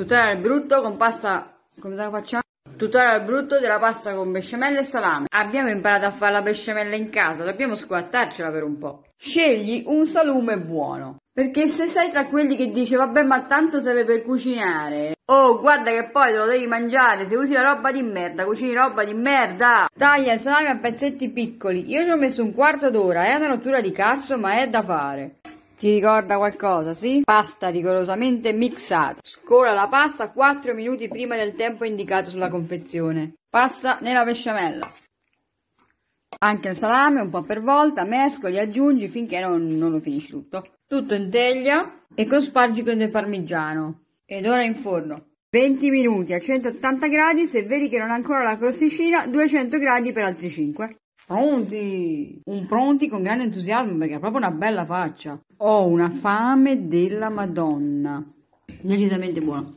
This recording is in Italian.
Tutorial brutto con pasta... Come la facciamo? Tutorial brutto della pasta con besciamella e salame. Abbiamo imparato a fare la besciamella in casa, dobbiamo squattarcela per un po'. Scegli un salume buono. Perché se sei tra quelli che dice vabbè ma tanto serve per cucinare Oh guarda che poi te lo devi mangiare Se usi la roba di merda cucini roba di merda Taglia il salame a pezzetti piccoli Io ci ho messo un quarto d'ora È una rottura di cazzo ma è da fare ti ricorda qualcosa, sì? Pasta rigorosamente mixata. Scola la pasta 4 minuti prima del tempo indicato sulla confezione. Pasta nella besciamella. Anche il salame, un po' per volta, mescoli, aggiungi finché non, non lo finisci tutto. Tutto in teglia e cospargi con del parmigiano. Ed ora in forno. 20 minuti a 180 gradi, se vedi che non ha ancora la crosticina, 200 gradi per altri 5. Pronti! Un pronti con grande entusiasmo perché ha proprio una bella faccia. Ho una fame della Madonna. Decisamente buona.